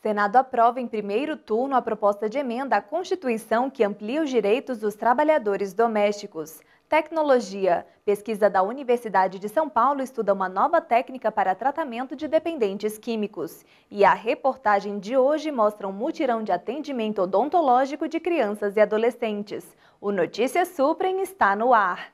Senado aprova em primeiro turno a proposta de emenda à Constituição que amplia os direitos dos trabalhadores domésticos. Tecnologia. Pesquisa da Universidade de São Paulo estuda uma nova técnica para tratamento de dependentes químicos. E a reportagem de hoje mostra um mutirão de atendimento odontológico de crianças e adolescentes. O Notícias Suprem está no ar.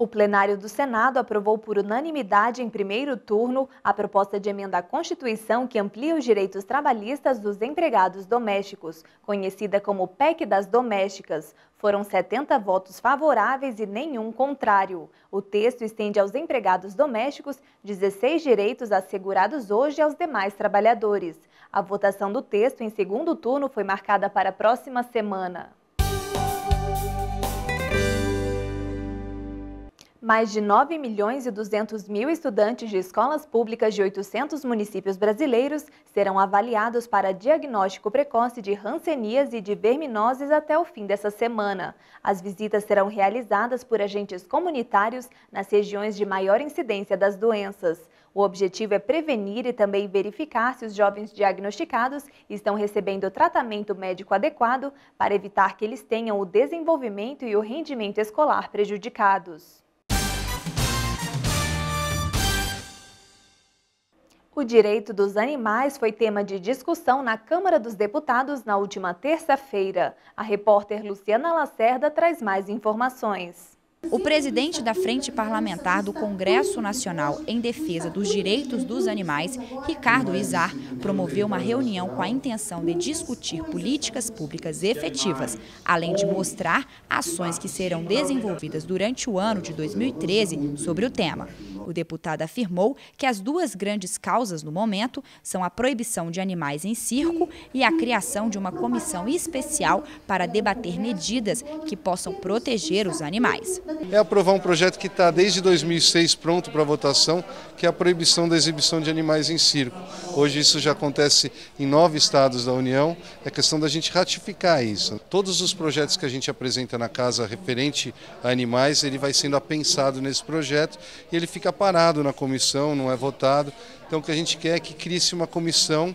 O plenário do Senado aprovou por unanimidade em primeiro turno a proposta de emenda à Constituição que amplia os direitos trabalhistas dos empregados domésticos, conhecida como PEC das Domésticas. Foram 70 votos favoráveis e nenhum contrário. O texto estende aos empregados domésticos 16 direitos assegurados hoje aos demais trabalhadores. A votação do texto em segundo turno foi marcada para a próxima semana. Mais de 9 milhões e 200 mil estudantes de escolas públicas de 800 municípios brasileiros serão avaliados para diagnóstico precoce de rancenias e de verminoses até o fim dessa semana. As visitas serão realizadas por agentes comunitários nas regiões de maior incidência das doenças. O objetivo é prevenir e também verificar se os jovens diagnosticados estão recebendo tratamento médico adequado para evitar que eles tenham o desenvolvimento e o rendimento escolar prejudicados. O direito dos animais foi tema de discussão na Câmara dos Deputados na última terça-feira. A repórter Luciana Lacerda traz mais informações. O presidente da Frente Parlamentar do Congresso Nacional em Defesa dos Direitos dos Animais, Ricardo Izar, promoveu uma reunião com a intenção de discutir políticas públicas efetivas, além de mostrar ações que serão desenvolvidas durante o ano de 2013 sobre o tema. O deputado afirmou que as duas grandes causas no momento são a proibição de animais em circo e a criação de uma comissão especial para debater medidas que possam proteger os animais. É aprovar um projeto que está desde 2006 pronto para votação, que é a proibição da exibição de animais em circo. Hoje isso já acontece em nove estados da União, é questão da gente ratificar isso. Todos os projetos que a gente apresenta na casa referente a animais, ele vai sendo apensado nesse projeto e ele fica parado na comissão, não é votado. Então o que a gente quer é que crie-se uma comissão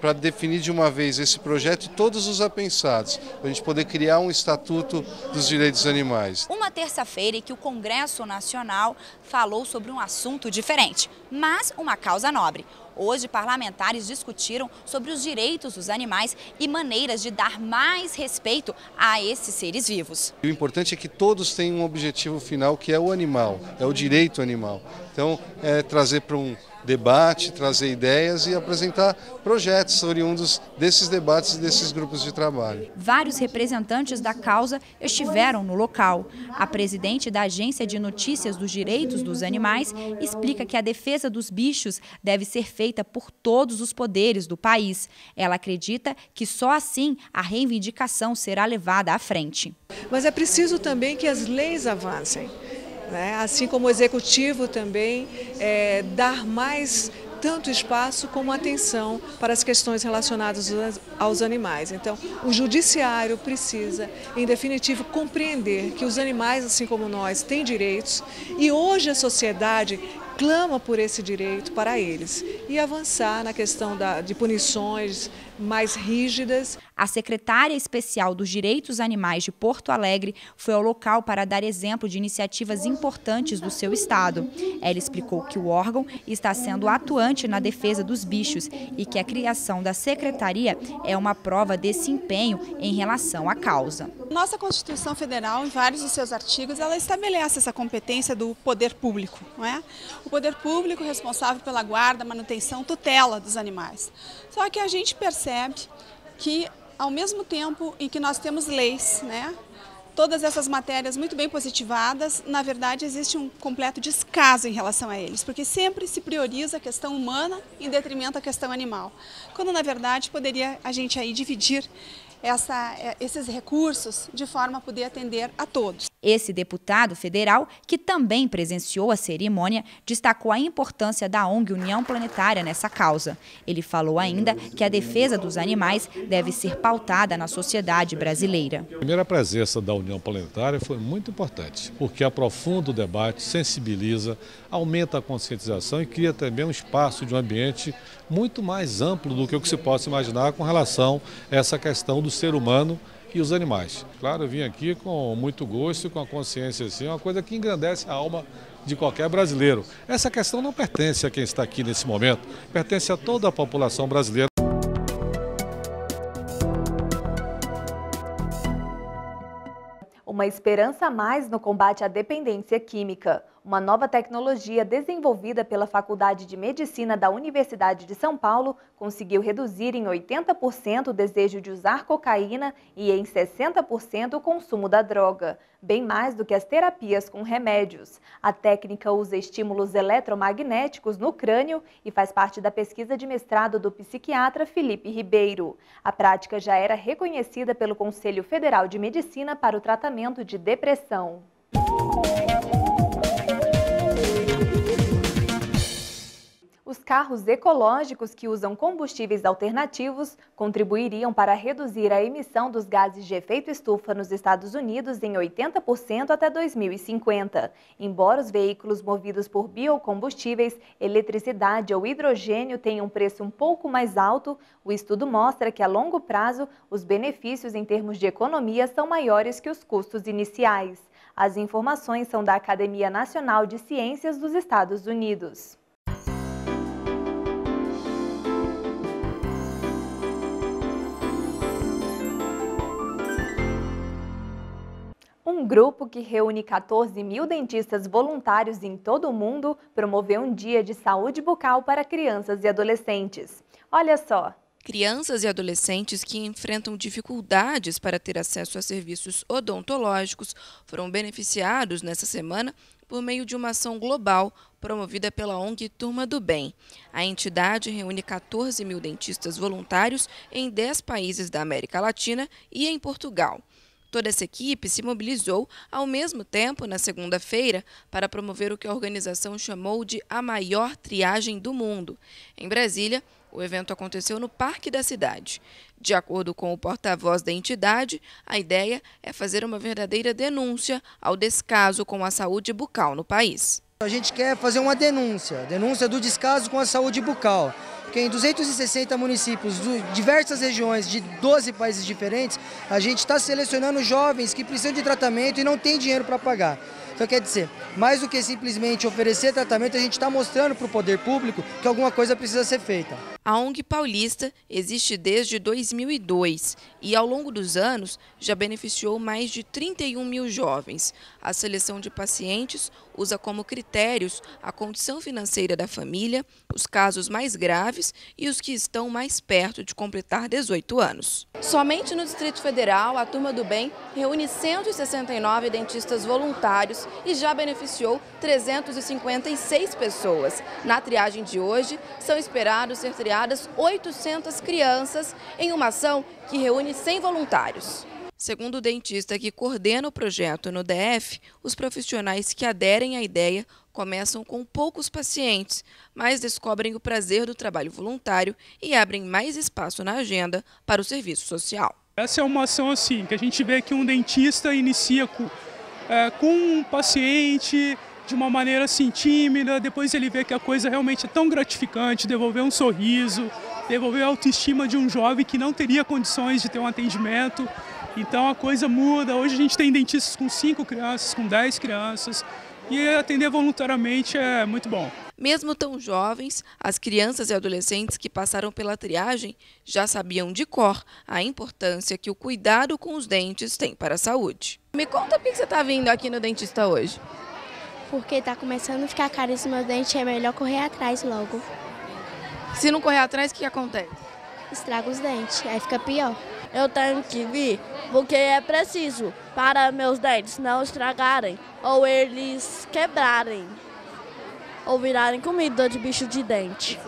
para definir de uma vez esse projeto e todos os apensados, para a gente poder criar um estatuto dos direitos animais. Uma terça-feira em que o Congresso Nacional falou sobre um assunto diferente, mas uma causa nobre. Hoje, parlamentares discutiram sobre os direitos dos animais e maneiras de dar mais respeito a esses seres vivos. O importante é que todos têm um objetivo final que é o animal, é o direito animal. Então, é trazer para um debate, trazer ideias e apresentar projetos oriundos desses debates e desses grupos de trabalho. Vários representantes da causa estiveram no local. A presidente da Agência de Notícias dos Direitos dos Animais explica que a defesa dos bichos deve ser feita por todos os poderes do país. Ela acredita que só assim a reivindicação será levada à frente. Mas é preciso também que as leis avancem. Né? Assim como o executivo também é, dar mais tanto espaço como atenção para as questões relacionadas aos animais. Então, o judiciário precisa, em definitivo, compreender que os animais, assim como nós, têm direitos e hoje a sociedade clama por esse direito para eles e avançar na questão da, de punições mais rígidas. A secretária especial dos Direitos Animais de Porto Alegre foi ao local para dar exemplo de iniciativas importantes do seu estado. Ela explicou que o órgão está sendo atuante na defesa dos bichos e que a criação da secretaria é uma prova desse empenho em relação à causa. Nossa Constituição Federal, em vários de seus artigos, ela estabelece essa competência do poder público, não é? poder público responsável pela guarda, manutenção, tutela dos animais. Só que a gente percebe que, ao mesmo tempo em que nós temos leis, né, todas essas matérias muito bem positivadas, na verdade existe um completo descaso em relação a eles, porque sempre se prioriza a questão humana em detrimento à questão animal, quando na verdade poderia a gente aí dividir essa, é, esses recursos de forma a poder atender a todos. Esse deputado federal, que também presenciou a cerimônia, destacou a importância da ONG União Planetária nessa causa. Ele falou ainda que a defesa dos animais deve ser pautada na sociedade brasileira. A primeira presença da União Planetária foi muito importante, porque aprofunda o debate, sensibiliza, aumenta a conscientização e cria também um espaço de um ambiente muito mais amplo do que o que se possa imaginar com relação a essa questão do ser humano e os animais. Claro, eu vim aqui com muito gosto e com a consciência assim, uma coisa que engrandece a alma de qualquer brasileiro. Essa questão não pertence a quem está aqui nesse momento, pertence a toda a população brasileira. Uma esperança a mais no combate à dependência química uma nova tecnologia desenvolvida pela Faculdade de Medicina da Universidade de São Paulo conseguiu reduzir em 80% o desejo de usar cocaína e em 60% o consumo da droga, bem mais do que as terapias com remédios. A técnica usa estímulos eletromagnéticos no crânio e faz parte da pesquisa de mestrado do psiquiatra Felipe Ribeiro. A prática já era reconhecida pelo Conselho Federal de Medicina para o tratamento de depressão. os carros ecológicos que usam combustíveis alternativos contribuiriam para reduzir a emissão dos gases de efeito estufa nos Estados Unidos em 80% até 2050. Embora os veículos movidos por biocombustíveis, eletricidade ou hidrogênio tenham um preço um pouco mais alto, o estudo mostra que a longo prazo os benefícios em termos de economia são maiores que os custos iniciais. As informações são da Academia Nacional de Ciências dos Estados Unidos. Um grupo que reúne 14 mil dentistas voluntários em todo o mundo promoveu um dia de saúde bucal para crianças e adolescentes. Olha só! Crianças e adolescentes que enfrentam dificuldades para ter acesso a serviços odontológicos foram beneficiados nessa semana por meio de uma ação global promovida pela ONG Turma do Bem. A entidade reúne 14 mil dentistas voluntários em 10 países da América Latina e em Portugal. Toda essa equipe se mobilizou ao mesmo tempo na segunda-feira para promover o que a organização chamou de a maior triagem do mundo. Em Brasília, o evento aconteceu no Parque da Cidade. De acordo com o porta-voz da entidade, a ideia é fazer uma verdadeira denúncia ao descaso com a saúde bucal no país. A gente quer fazer uma denúncia, denúncia do descaso com a saúde bucal que em 260 municípios, de diversas regiões, de 12 países diferentes, a gente está selecionando jovens que precisam de tratamento e não tem dinheiro para pagar. Então quer dizer, mais do que simplesmente oferecer tratamento, a gente está mostrando para o poder público que alguma coisa precisa ser feita. A ONG Paulista existe desde 2002 e, ao longo dos anos, já beneficiou mais de 31 mil jovens. A seleção de pacientes usa como critérios a condição financeira da família, os casos mais graves e os que estão mais perto de completar 18 anos. Somente no Distrito Federal, a Turma do Bem reúne 169 dentistas voluntários e já beneficiou 356 pessoas. Na triagem de hoje, são esperados ser triados 800 crianças em uma ação que reúne 100 voluntários. Segundo o dentista que coordena o projeto no DF, os profissionais que aderem à ideia começam com poucos pacientes, mas descobrem o prazer do trabalho voluntário e abrem mais espaço na agenda para o serviço social. Essa é uma ação assim, que a gente vê que um dentista inicia com, é, com um paciente, de uma maneira assim tímida, depois ele vê que a coisa realmente é tão gratificante, devolver um sorriso, devolver a autoestima de um jovem que não teria condições de ter um atendimento. Então a coisa muda. Hoje a gente tem dentistas com cinco crianças, com dez crianças, e atender voluntariamente é muito bom. Mesmo tão jovens, as crianças e adolescentes que passaram pela triagem já sabiam de cor a importância que o cuidado com os dentes tem para a saúde. Me conta por que você está vindo aqui no dentista hoje porque está começando a ficar caríssimo meu dente, é melhor correr atrás logo. Se não correr atrás, o que acontece? Estraga os dentes, aí fica pior. Eu tenho que vir porque é preciso para meus dentes não estragarem ou eles quebrarem ou virarem comida de bicho de dente.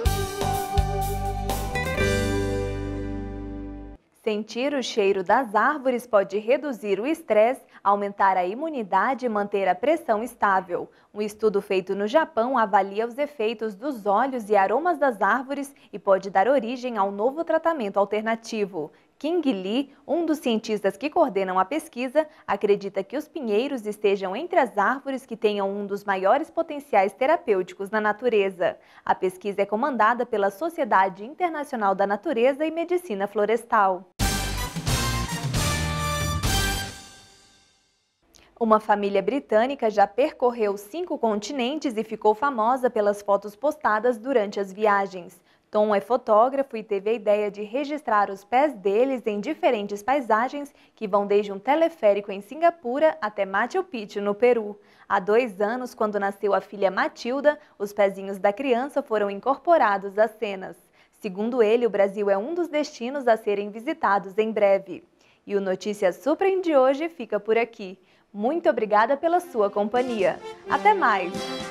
Sentir o cheiro das árvores pode reduzir o estresse, aumentar a imunidade e manter a pressão estável. Um estudo feito no Japão avalia os efeitos dos óleos e aromas das árvores e pode dar origem a um novo tratamento alternativo. King Lee, um dos cientistas que coordenam a pesquisa, acredita que os pinheiros estejam entre as árvores que tenham um dos maiores potenciais terapêuticos na natureza. A pesquisa é comandada pela Sociedade Internacional da Natureza e Medicina Florestal. Uma família britânica já percorreu cinco continentes e ficou famosa pelas fotos postadas durante as viagens. Tom é fotógrafo e teve a ideia de registrar os pés deles em diferentes paisagens que vão desde um teleférico em Singapura até Machu Picchu, no Peru. Há dois anos, quando nasceu a filha Matilda, os pezinhos da criança foram incorporados às cenas. Segundo ele, o Brasil é um dos destinos a serem visitados em breve. E o Notícias Suprem de hoje fica por aqui. Muito obrigada pela sua companhia. Até mais!